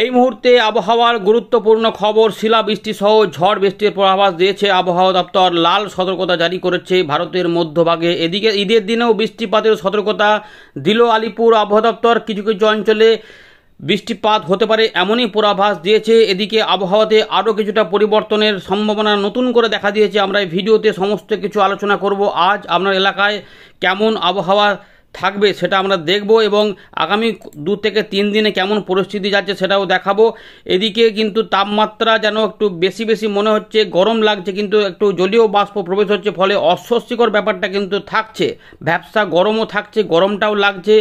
এই মুহূর্তে আবহাওয়ার গুরুত্বপূর্ণ খবর শিলাবৃষ্টি সহ ঝড় বৃষ্টির পূর্বাভাস দিয়েছে আবহাওয়া দপ্তর লাল সতর্কতা জারি করেছে ভারতের মধ্যভাগে এদিকে ঈদের দিনেও বৃষ্টিপাতের সতর্কতা দিল আলিপুর আবহাওয়া দপ্তর কিছু কিছু অঞ্চলে বৃষ্টিপাত হতে পারে এমনই পূর্বাভাস দিয়েছে এদিকে আবহাওয়াতে আরও কিছুটা পরিবর্তনের সম্ভাবনা নতুন করে দেখা দিয়েছে আমরা এই ভিডিওতে সমস্ত কিছু আলোচনা করব আজ আপনার এলাকায় কেমন আবহাওয়া থাকবে সেটা আমরা দেখব এবং আগামী দু থেকে তিন দিনে কেমন পরিস্থিতি যাচ্ছে সেটাও দেখাবো এদিকে কিন্তু তাপমাত্রা যেন একটু বেশি বেশি মনে হচ্ছে গরম লাগছে কিন্তু একটু জলীয় বাষ্প প্রবেশ হচ্ছে ফলে অস্বস্তিকর ব্যাপারটা কিন্তু থাকছে ব্যবসা গরমও থাকছে গরমটাও লাগছে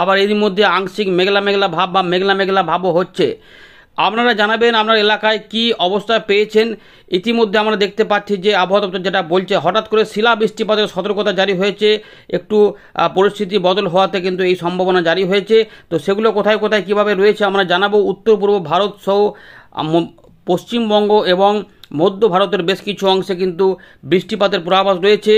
আবার এর মধ্যে আংশিক মেঘলা মেঘলা ভাব বা মেঘলা মেঘলা ভাবও হচ্ছে আপনারা জানাবেন আপনার এলাকায় কি অবস্থা পেয়েছেন ইতিমধ্যে আমরা দেখতে পাচ্ছি যে আবহাওয়া দপ্তর যেটা বলছে হঠাৎ করে শিলা বৃষ্টিপাতের সতর্কতা জারি হয়েছে একটু পরিস্থিতি বদল হওয়াতে কিন্তু এই সম্ভাবনা জারি হয়েছে তো সেগুলো কোথায় কোথায় কিভাবে রয়েছে আমরা জানাবো উত্তর পূর্ব ভারত সহ পশ্চিমবঙ্গ এবং মধ্য ভারতের বেশ কিছু অংশে কিন্তু বৃষ্টিপাতের পূর্বাভাস রয়েছে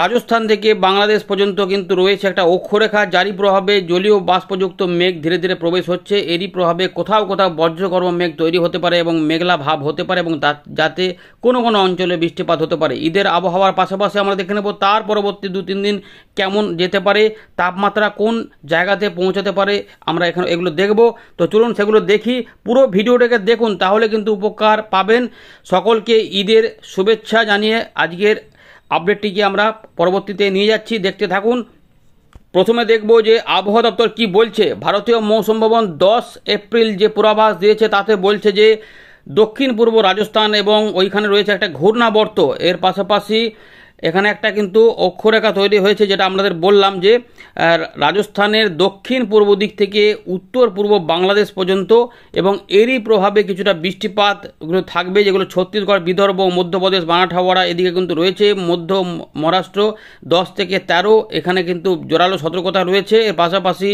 রাজস্থান থেকে বাংলাদেশ পর্যন্ত কিন্তু রয়েছে একটা অক্ষরেখা জারি প্রভাবে জলীয় বাষ্পযুক্ত মেঘ ধীরে ধীরে প্রবেশ হচ্ছে এরই প্রভাবে কোথাও কোথাও বজ্রকর্ম মেঘ তৈরি হতে পারে এবং মেঘলা ভাব হতে পারে এবং যাতে কোনো কোনো অঞ্চলে বৃষ্টিপাত হতে পারে ঈদের আবহাওয়ার পাশাপাশি আমরা দেখে নেব তার পরবর্তী দু তিন দিন কেমন যেতে পারে তাপমাত্রা কোন জায়গাতে পৌঁছাতে পারে আমরা এখানে এগুলো দেখব তো চলুন সেগুলো দেখি পুরো ভিডিওটাকে দেখুন তাহলে কিন্তু উপকার পাবেন সকলকে ঈদের শুভেচ্ছা জানিয়ে আজকের আপডেটটিকে আমরা পরবর্তীতে নিয়ে যাচ্ছি দেখতে থাকুন প্রথমে দেখব যে আবহাওয়া দপ্তর কি বলছে ভারতীয় মৌসুম ভবন দশ এপ্রিল যে পূর্বাভাস দিয়েছে তাতে বলছে যে দক্ষিণ পূর্ব রাজস্থান এবং ওইখানে রয়েছে একটা ঘূর্ণাবর্ত এর পাশাপাশি এখানে একটা কিন্তু অক্ষরেখা তৈরি হয়েছে যেটা আমাদের বললাম যে রাজস্থানের দক্ষিণ পূর্ব দিক থেকে উত্তর পূর্ব বাংলাদেশ পর্যন্ত এবং এরই প্রভাবে কিছুটা বৃষ্টিপাত থাকবে যেগুলো ছত্তিশগড় বিদর্ভ মধ্যপ্রদেশ বানাঠাওয়াড়া এদিকে কিন্তু রয়েছে মধ্য মহারাষ্ট্র দশ থেকে তেরো এখানে কিন্তু জোরালো সতর্কতা রয়েছে এর পাশাপাশি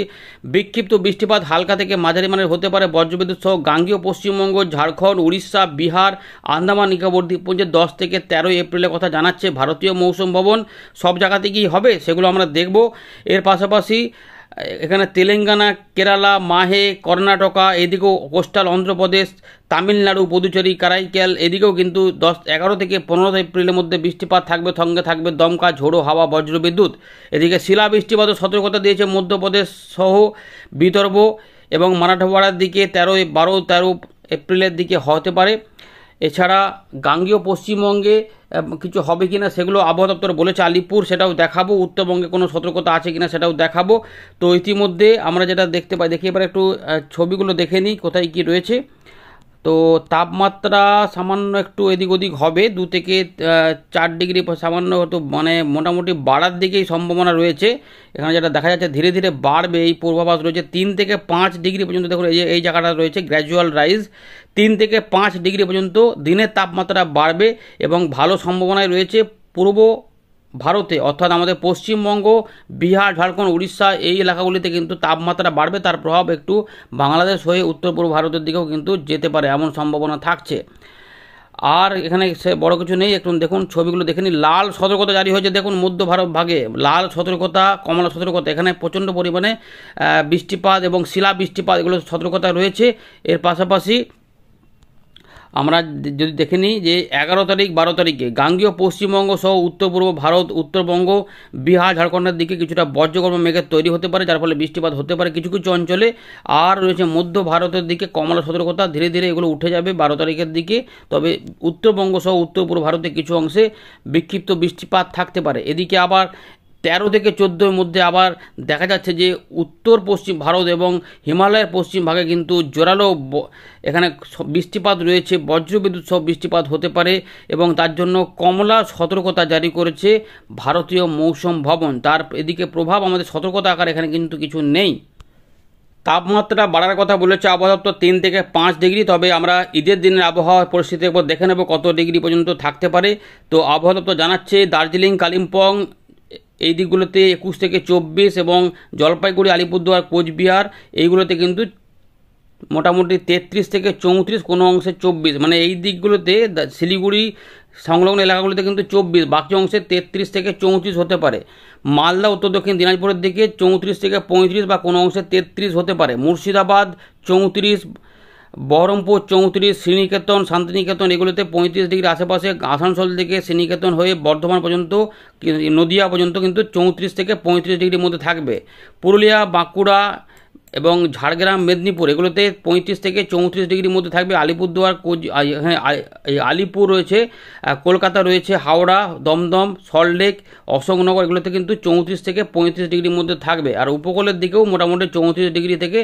বিক্ষিপ্ত বৃষ্টিপাত হালকা থেকে মাঝারি মানের হতে পারে বজ্রবিদ্যুৎ সহ গাঙ্গীয় পশ্চিমবঙ্গ ঝাড়খণ্ড উড়িষ্যা বিহার আন্দামান নিকোবর দ্বীপপুঞ্জে দশ থেকে তেরোই এপ্রিলের কথা জানাচ্ছে ভারতীয় মৌসুম ভবন সব জায়গাতে কি হবে সেগুলো আমরা দেখব এর পাশাপাশি এখানে তেলেঙ্গানা কেরালা মাহে কর্ণাটকা এদিকেও কোস্টাল অন্ধ্রপ্রদেশ তামিলনাড়ু পুদুচেরি কারাইকেল এদিকেও কিন্তু দশ এগারো থেকে পনেরো এপ্রিলের মধ্যে বৃষ্টিপাত থাকবে সঙ্গে থাকবে দমকা ঝোড়ো হাওয়া বজ্রবিদ্যুৎ এদিকে শিলা বৃষ্টিপাতও সতর্কতা দিয়েছে মধ্যপ্রদেশ সহ বিতর্ব এবং মারাঠাওয়াড়ার দিকে তেরো বারো তেরো এপ্রিলের দিকে হতে পারে এছাড়া গাঙ্গীয় পশ্চিমবঙ্গে কিছু হবে কি না সেগুলো আবহাওয়া দপ্তর বলেছে আলিপুর সেটাও দেখাবো উত্তরবঙ্গে কোনো সতর্কতা আছে কি না সেটাও দেখাবো তো ইতিমধ্যে আমরা যেটা দেখতে পাই দেখি এবার একটু ছবিগুলো দেখে নিই কোথায় কি রয়েছে তো তাপমাত্রা সামান্য একটু এদিক ওদিক হবে দু থেকে চার ডিগ্রি সামান্য হয়তো মানে মোটামুটি বাড়ার দিকেই সম্ভাবনা রয়েছে এখানে যেটা দেখা যাচ্ছে ধীরে ধীরে বাড়বে এই পূর্বাভাস রয়েছে তিন থেকে পাঁচ ডিগ্রি পর্যন্ত দেখুন এই যে এই জায়গাটা রয়েছে গ্র্যাজুয়াল রাইজ তিন থেকে পাঁচ ডিগ্রি পর্যন্ত দিনের তাপমাত্রা বাড়বে এবং ভালো সম্ভাবনায় রয়েছে পূর্ব ভারতে অর্থাৎ আমাদের পশ্চিমবঙ্গ বিহার ঝাড়খণ্ড উড়িষ্যা এই এলাকাগুলিতে কিন্তু তাপমাত্রা বাড়বে তার প্রভাব একটু বাংলাদেশ হয়ে উত্তর পূর্ব ভারতের দিকেও কিন্তু যেতে পারে এমন সম্ভাবনা থাকছে আর এখানে সে বড় কিছু নেই একটু দেখুন ছবিগুলো দেখে নিন লাল সতর্কতা জারি হয়েছে দেখুন মধ্য ভারত ভাগে লাল সতর্কতা কমলা সতর্কতা এখানে প্রচণ্ড পরিমাণে বৃষ্টিপাত এবং শিলা বৃষ্টিপাত এগুলো সতর্কতা রয়েছে এর পাশাপাশি আমরা যদি দেখে নিই যে এগারো তারিখ বারো তারিখে গাঙ্গীয় পশ্চিমবঙ্গ সহ উত্তর পূর্ব ভারত উত্তরবঙ্গ বিহার ঝাড়খণ্ডের দিকে কিছুটা বজ্রকর্ম মেঘের তৈরি হতে পারে যার ফলে বৃষ্টিপাত হতে পারে কিছু কিছু অঞ্চলে আর রয়েছে মধ্য ভারতের দিকে কমলা সতর্কতা ধীরে ধীরে এগুলো উঠে যাবে বারো তারিখের দিকে তবে উত্তরবঙ্গ সহ উত্তর পূর্ব ভারতের কিছু অংশে বিক্ষিপ্ত বৃষ্টিপাত থাকতে পারে এদিকে আবার তেরো থেকে চোদ্দোর মধ্যে আবার দেখা যাচ্ছে যে উত্তর পশ্চিম ভারত এবং হিমালয়ের পশ্চিম ভাগে কিন্তু জোরালো এখানে বৃষ্টিপাত রয়েছে বজ্রবিদ্যুৎ সহ বৃষ্টিপাত হতে পারে এবং তার জন্য কমলা সতর্কতা জারি করেছে ভারতীয় মৌসুম ভবন তার এদিকে প্রভাব আমাদের সতর্কতা আকার এখানে কিন্তু কিছু নেই তাপমাত্রা বাড়ার কথা বলেছে আবহাওয়া দপ্তর তিন থেকে পাঁচ ডিগ্রি তবে আমরা ঈদের দিনের আবহাওয়া পরিস্থিতির উপর দেখে নেব কত ডিগ্রি পর্যন্ত থাকতে পারে তো আবহাওয়া দপ্তর জানাচ্ছে দার্জিলিং কালিম্পং এই দিকগুলোতে একুশ থেকে চব্বিশ এবং জলপাইগুড়ি আলিপুরদুয়ার কোচবিহার এইগুলোতে কিন্তু মোটামুটি তেত্রিশ থেকে চৌত্রিশ কোনো অংশে চব্বিশ মানে এই দিকগুলোতে শিলিগুড়ি সংলগ্ন এলাকাগুলোতে কিন্তু চব্বিশ বাকি অংশে তেত্রিশ থেকে চৌত্রিশ হতে পারে মালদা উত্তর দক্ষিণ দিনাজপুরের দিকে চৌত্রিশ থেকে পঁয়ত্রিশ বা কোনো অংশে তেত্রিশ হতে পারে মুর্শিদাবাদ চৌত্রিশ বহরমপুর চৌত্রিশ শ্রীনিকেতন শান্তিনিকেতন এগুলোতে পঁয়ত্রিশ ডিগ্রি আশেপাশে আসানসোল থেকে শ্রীনিকেতন হয়ে বর্ধমান পর্যন্ত নদিয়া পর্যন্ত কিন্তু চৌত্রিশ থেকে পঁয়ত্রিশ ডিগ্রির মধ্যে থাকবে পুরুলিয়া বাঁকুড়া এবং ঝাড়গ্রাম মেদিনীপুর এগুলোতে পঁয়ত্রিশ থেকে চৌত্রিশ ডিগ্রির মধ্যে থাকবে আলিপুরদুয়ার কোচ হ্যাঁ আলিপুর রয়েছে কলকাতা রয়েছে হাওড়া দমদম সল্টলেক অশোকনগর এগুলোতে কিন্তু চৌত্রিশ থেকে পঁয়ত্রিশ ডিগ্রির মধ্যে থাকবে আর উপকূলের দিকেও মোটামুটি চৌত্রিশ ডিগ্রি থেকে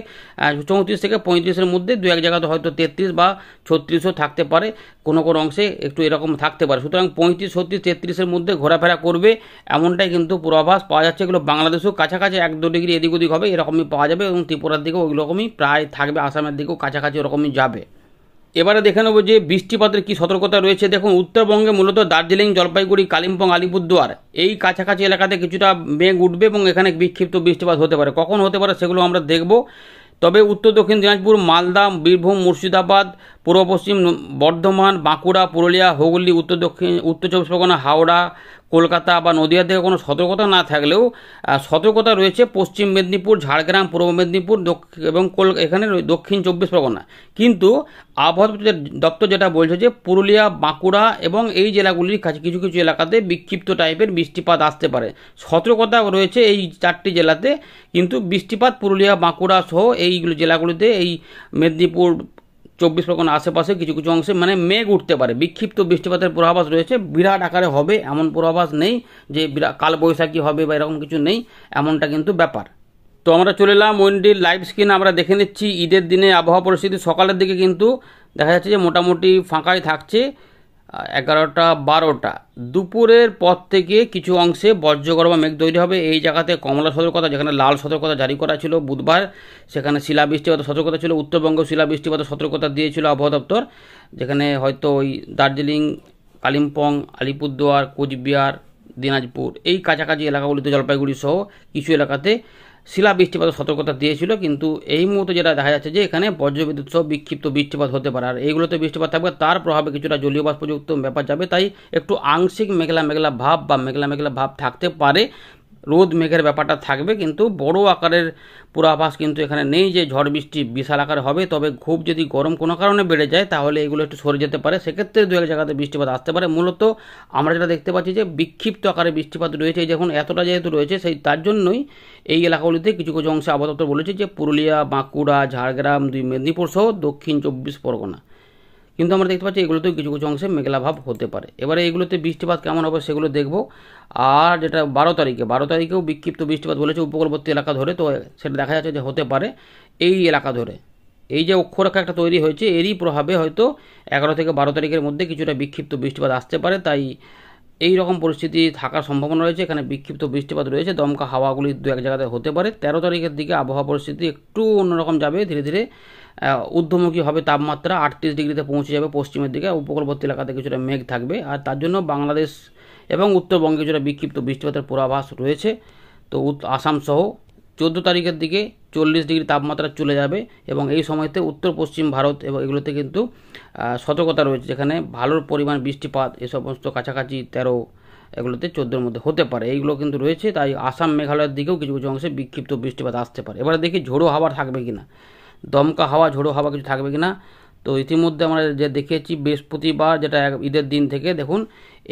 চৌত্রিশ থেকে পঁয়ত্রিশের মধ্যে দু এক জায়গাতে হয়তো তেত্রিশ বা ছত্রিশও থাকতে পারে কোনো কোনো অংশে একটু এরকম থাকতে পারে সুতরাং পঁয়ত্রিশ ছত্রিশ তেত্রিশের মধ্যে ঘোরাফেরা করবে এমনটাই কিন্তু পূর্বাভাস পাওয়া যাচ্ছে এগুলো বাংলাদেশেও কাছাকাছি এক দু ডিগ্রি এদিক ওদিক হবে এরকমই পাওয়া যাবে এবং ত্রিপুরার দিকে ওই রকমই প্রায় থাকবে আসামের দিকেও কাছাকাছি ওরকমই যাবে এবারে দেখে নেবো যে বৃষ্টিপাতের কী সতর্কতা রয়েছে দেখুন উত্তরবঙ্গে মূলত দার্জিলিং জলপাইগুড়ি কালিম্পং আলিপুরদুয়ার এই কাছাকাছি এলাকাতে কিছুটা মেঘ উঠবে এবং এখানে বিক্ষিপ্ত বৃষ্টিপাত হতে পারে কখন হতে পারে সেগুলো আমরা দেখব তবে উত্তর দক্ষিণ দিনাজপুর মালদা বীরভূম মুর্শিদাবাদ পূর্ব পশ্চিম বর্ধমান বাঁকুড়া পুরুলিয়া হুগলি উত্তর দক্ষিণ উত্তর চব্বিশ পরগনা হাওড়া কলকাতা বা নদিয়া থেকে কোনো সতর্কতা না থাকলেও সতর্কতা রয়েছে পশ্চিম মেদিনীপুর ঝাড়গ্রাম পূর্ব মেদিনীপুর এবং কল এখানে দক্ষিণ চব্বিশ পরগনা কিন্তু আবহাওয়া দপ্তর যেটা বলছে যে পুরুলিয়া বাঁকুড়া এবং এই জেলাগুলির কাছে কিছু কিছু এলাকাতে বিক্ষিপ্ত টাইপের বৃষ্টিপাত আসতে পারে সতর্কতা রয়েছে এই চারটি জেলাতে কিন্তু বৃষ্টিপাত পুরুলিয়া বাঁকুড়া সহ এইগুলো জেলাগুলিতে এই মেদিনীপুর চব্বিশ পরগনার আশেপাশে কিছু কিছু অংশে মানে মেঘ উঠতে পারে বিক্ষিপ্ত বৃষ্টিপাতের পূর্বাভাস রয়েছে বিরাট আকারে হবে এমন পূর্বাভাস নেই যে কালবৈশাখী হবে বা এরকম কিছু নেই এমনটা কিন্তু ব্যাপার তো আমরা চলে এলাম ওয়েন্ডির লাইভ স্ক্রিন আমরা দেখে নিচ্ছি ঈদের দিনে আবহাওয়া পরিস্থিতি সকালের দিকে কিন্তু দেখা যাচ্ছে যে মোটামুটি ফাঁকাই থাকছে এগারোটা বারোটা দুপুরের পর থেকে কিছু অংশে বজ্রগর বা মেঘ তৈরি হবে এই জায়গাতে কমলা সতর্কতা যেখানে লাল সতর্কতা জারি করা ছিল বুধবার সেখানে শিলা বৃষ্টিপাত সতর্কতা ছিল উত্তরবঙ্গ শিলা বৃষ্টিপাত সতর্কতা দিয়েছিল আবহাওয়া দপ্তর যেখানে হয়তো ওই দার্জিলিং কালিম্পং আলিপুরদুয়ার কোচবিহার দিনাজপুর এই কাছাকাছি এলাকাগুলিতে জলপাইগুড়ি সহ কিছু এলাকাতে শিলা বৃষ্টিপাত সতর্কতা দিয়েছিল কিন্তু এই মুহূর্তে যেটা দেখা যাচ্ছে যে এখানে বজ্রবিদ্যুৎ সহ বিক্ষিপ্ত বৃষ্টিপাত হতে পারে আর এইগুলোতে বৃষ্টিপাত থাকবে তার প্রভাবে কিছুটা জলীয় বাষ্পযুক্ত ব্যাপার যাবে তাই একটু আংশিক মেঘলা মেঘলা ভাব বা মেঘলা মেঘলা ভাব থাকতে পারে রোদ মেঘের ব্যাপারটা থাকবে কিন্তু বড় আকারের পূর্বাভাস কিন্তু এখানে নেই যে ঝড় বৃষ্টি বিশাল আকারে হবে তবে খুব যদি গরম কোনো কারণে বেড়ে যায় তাহলে এগুলো একটু সরে যেতে পারে সেক্ষেত্রে দু এক জায়গাতে বৃষ্টিপাত আসতে পারে মূলত আমরা যেটা দেখতে পাচ্ছি যে বিক্ষিপ্ত আকারে বৃষ্টিপাত রয়েছে যখন এতটা যেহেতু রয়েছে সেই তার জন্যই এই এলাকাগুলিতে কিছু কিছু অংশে আপাতত বলেছে যে পুরুলিয়া বাঁকুড়া ঝাড়গ্রাম দুই মেদিনীপুর সহ দক্ষিণ চব্বিশ পরগনা কিন্তু আমরা দেখতে পাচ্ছি এগুলোতেও কিছু কিছু অংশে মেঘলাভাব হতে পারে এবারে এগুলোতে বৃষ্টিপাত কেমন হবে সেগুলো দেখব আর যেটা বারো তারিখে বারো তারিখেও বিক্ষিপ্ত বৃষ্টিপাত বলেছে উপকূলবর্তী এলাকা ধরে তো সেটা দেখা যাচ্ছে যে হতে পারে এই এলাকা ধরে এই যে অক্ষরেখা একটা তৈরি হয়েছে এরই প্রভাবে হয়তো এগারো থেকে বারো তারিখের মধ্যে কিছুটা বিক্ষিপ্ত বৃষ্টিপাত আসতে পারে তাই এই রকম পরিস্থিতি থাকার সম্ভাবনা রয়েছে এখানে বিক্ষিপ্ত বৃষ্টিপাত রয়েছে দমকা হাওয়াগুলি দু এক জায়গাতে হতে পারে তেরো তারিখের দিকে আবহাওয়া পরিস্থিতি একটু অন্যরকম যাবে ধীরে ধীরে ঊর্ধ্বমুখী হবে তাপমাত্রা আটত্রিশ ডিগ্রিতে পৌঁছে যাবে পশ্চিমের দিকে উপকূলবর্তী এলাকাতে কিছুটা মেঘ থাকবে আর তার জন্য বাংলাদেশ এবং উত্তরবঙ্গে কিছুটা বিক্ষিপ্ত বৃষ্টিপাতের পূর্বাভাস রয়েছে তো আসাম সহ চোদ্দো তারিখের দিকে চল্লিশ ডিগ্রি তাপমাত্রা চলে যাবে এবং এই সময়তে উত্তর পশ্চিম ভারত এবং এগুলোতে কিন্তু সতর্কতা রয়েছে যেখানে ভালোর পরিমাণ বৃষ্টিপাত এ সমস্ত কাছাকাছি তেরো এগুলোতে চোদ্দোর মধ্যে হতে পারে এইগুলো কিন্তু রয়েছে তাই আসাম মেঘালয়ের দিকেও কিছু কিছু অংশে বিক্ষিপ্ত বৃষ্টিপাত আসতে পারে এবারে দেখি ঝোড়ো হাওয়া থাকবে কিনা দমকা হাওয়া ঝোড়ো হাওয়া কিছু থাকবে কি না তো ইতিমধ্যে আমরা যে দেখিয়েছি বৃহস্পতিবার যেটা ঈদের দিন থেকে দেখুন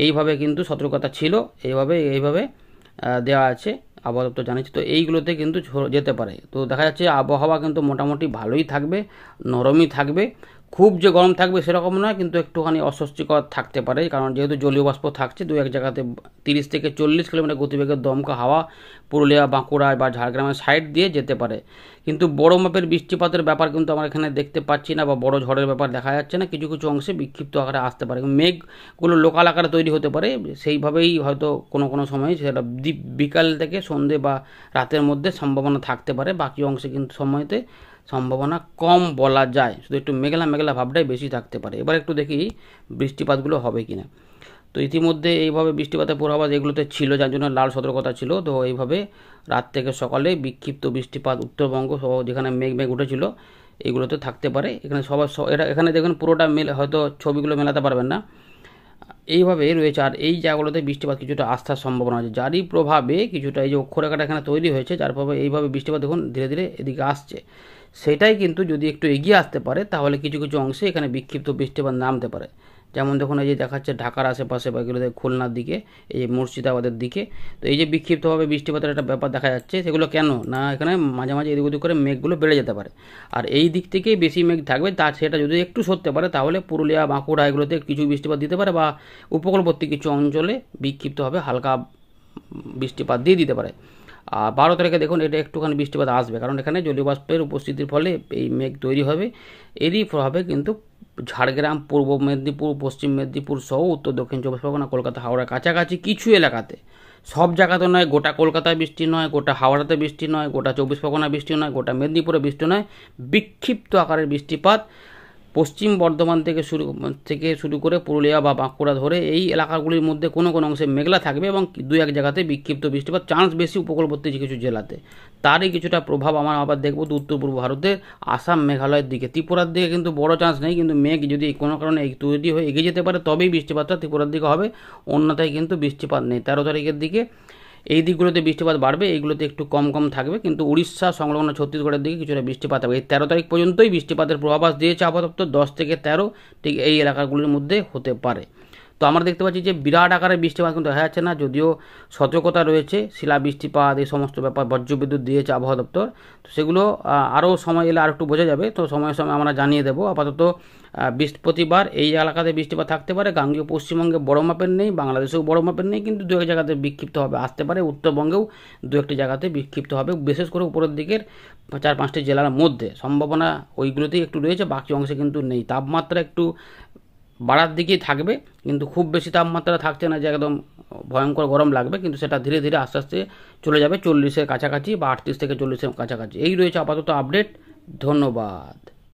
এইভাবে কিন্তু সতর্কতা ছিল এইভাবে এইভাবে দেওয়া আছে আবহাওয়া দপ্তর জানিয়েছে তো এইগুলোতে কিন্তু যেতে পারে তো দেখা যাচ্ছে আবহাওয়া কিন্তু মোটামুটি ভালোই থাকবে নরমই থাকবে খুব যে গরম থাকবে সেরকম নয় কিন্তু একটুখানি অস্বস্তিকর থাকতে পারে কারণ যেহেতু জলীয় বাষ্প থাকছে দু এক জায়গাতে তিরিশ থেকে চল্লিশ কিলোমিটার গতিবেগের দমকা হাওয়া পুরুলিয়া বাঁকুড়া বা ঝাড়গ্রামের সাইড দিয়ে যেতে পারে কিন্তু বড় মাপের বৃষ্টিপাতের ব্যাপার কিন্তু আমরা এখানে দেখতে পাচ্ছি না বা বড় ঝড়ের ব্যাপার দেখা যাচ্ছে না কিছু কিছু অংশে বিক্ষিপ্ত আকারে আসতে পারে মেঘগুলো লোকাল আকারে তৈরি হতে পারে সেইভাবেই হয়তো কোনো কোনো সময় সেটা বিকাল থেকে সন্ধে বা রাতের মধ্যে সম্ভাবনা থাকতে পারে বাকি অংশে কিন্তু সময়তে সম্ভাবনা কম বলা যায় শুধু একটু মেঘলা মেঘলা ভাবটাই বেশি থাকতে পারে এবার একটু দেখি বৃষ্টিপাতগুলো হবে কি না তো ইতিমধ্যে এইভাবে বৃষ্টিপাতের পূর্বাভাস এগুলোতে ছিল যার জন্য লাল সতর্কতা ছিল তো এইভাবে রাত থেকে সকালে বিক্ষিপ্ত বৃষ্টিপাত উত্তরবঙ্গ সহ যেখানে মেঘ মেঘ উঠেছিল এগুলোতে থাকতে পারে এখানে সবার এটা এখানে দেখুন পুরোটা মেলে হয়তো ছবিগুলো মেলাতে পারবেন না এইভাবে রয়েছে আর এই জায়গাগুলোতে বৃষ্টিপাত কিছুটা আস্থার সম্ভাবনা আছে যারই প্রভাবে কিছুটা এই যে অক্ষরেখাটা এখানে তৈরি হয়েছে যার প্রভাবে এইভাবে বৃষ্টিপাত দেখুন ধীরে ধীরে এদিকে আসছে সেটাই কিন্তু যদি একটু এগিয়ে আসতে পারে তাহলে কিছু কিছু অংশে এখানে বিক্ষিপ্ত বৃষ্টিপাত নামতে পারে যেমন দেখুন এই যে দেখাচ্ছে ঢাকার আশেপাশে বা এগুলো খুলনার দিকে এই যে মুর্শিদাবাদের দিকে তো এই যে বিক্ষিপ্তভাবে বৃষ্টিপাতের একটা ব্যাপার দেখা যাচ্ছে সেগুলো কেন না এখানে মাঝে মাঝে এদিক ওদিক করে মেঘগুলো বেড়ে যেতে পারে আর এই দিক থেকেই বেশি মেঘ থাকবে তা সেটা যদি একটু সরতে পারে তাহলে পুরুলিয়া বাঁকুড়া এগুলোতে কিছু বৃষ্টিপাত দিতে পারে বা উপকূলবর্তী কিছু অঞ্চলে বিক্ষিপ্তভাবে হালকা বৃষ্টিপাত দিয়ে দিতে পারে আর বারো তারিখে দেখুন এটা একটুখানি বৃষ্টিপাত আসবে কারণ এখানে জলীয়বাষ্পের উপস্থিতির ফলে এই মেঘ তৈরি হবে এরই প্রভাবে কিন্তু ঝাড়গ্রাম পূর্ব মেদিনীপুর পশ্চিম মেদিনীপুর সহ উত্তর দক্ষিণ চব্বিশ পরগনা কলকাতা হাওড়া কাছাকাছি কিছু এলাকাতে সব জায়গাতে নয় গোটা কলকাতায় বৃষ্টি নয় গোটা হাওড়াতে বৃষ্টি নয় গোটা চব্বিশ পরগনা বৃষ্টি নয় গোটা মেদিনীপুরে বৃষ্টি নয় বিক্ষিপ্ত আকারের বৃষ্টিপাত পশ্চিম বর্ধমান থেকে শুরু থেকে শুরু করে পুরুলিয়া বা বাঁকুড়া ধরে এই এলাকাগুলির মধ্যে কোনো কোনো অংশে মেঘলা থাকবে এবং দু এক জায়গাতে বিক্ষিপ্ত বৃষ্টিপাত চান্স বেশি উপকূলবর্তী কিছু জেলাতে তারই কিছুটা প্রভাব আমার আবার দেখবো উত্তর পূর্ব ভারতে আসাম মেঘালয়ের দিকে ত্রিপুরার দিকে কিন্তু বড় চান্স নেই কিন্তু মেঘ যদি কোনো কারণে তৈরি হয়ে এগিয়ে যেতে পারে তবেই বৃষ্টিপাতটা ত্রিপুরার দিকে হবে অন্যথায় কিন্তু বৃষ্টিপাত নেই তেরো তারিখের দিকে এই দিকগুলোতে বৃষ্টিপাত বাড়বে এইগুলোতে একটু কম কম থাকবে কিন্তু উড়িষ্যা সংলগ্ন ছত্তিশগড়ের দিকে কিছুটা বৃষ্টিপাত হবে এই তেরো তারিখ পর্যন্তই বৃষ্টিপাতের পূর্বাভাস দিয়েছে আপাতত দশ থেকে তেরো ঠিক এই এলাকাগুলির মধ্যে হতে পারে তো আমরা দেখতে পাচ্ছি যে বিরাট আকারে বৃষ্টিপাত কিন্তু দেখা যাচ্ছে না যদিও সতর্কতা রয়েছে শিলা বৃষ্টিপাত এই সমস্ত ব্যাপার বজ্রবিদ্যুৎ দিয়েছে আবহাওয়া দপ্তর তো সেগুলো আরও সময় এলে আরেকটু বোঝা যাবে তো সময় সময় আমরা জানিয়ে দেবো আপাতত বৃহস্পতিবার এই এলাকাতে বৃষ্টিপাত থাকতে পারে গাঙ্গীয় পশ্চিমবঙ্গে বড় মাপের নেই বাংলাদেশেও বড় মাপের নেই কিন্তু দু এক জায়গাতে বিক্ষিপ্ত হবে আসতে পারে উত্তরবঙ্গেও দু একটি জায়গাতে বিক্ষিপ্ত হবে বিশেষ করে উপরের দিকের চার পাঁচটি জেলার মধ্যে সম্ভাবনা ওইগুলোতেই একটু রয়েছে বাকি অংশে কিন্তু নেই তাপমাত্রা একটু বাড়ার দিকেই থাকবে কিন্তু খুব বেশি তাপমাত্রা থাকছে না যে একদম ভয়ঙ্কর গরম লাগবে কিন্তু সেটা ধীরে ধীরে আস্তে আস্তে চলে যাবে চল্লিশের কাছাকাছি বা আটত্রিশ থেকে চল্লিশের কাছাকাছি এই রয়েছে আপাতত আপডেট ধন্যবাদ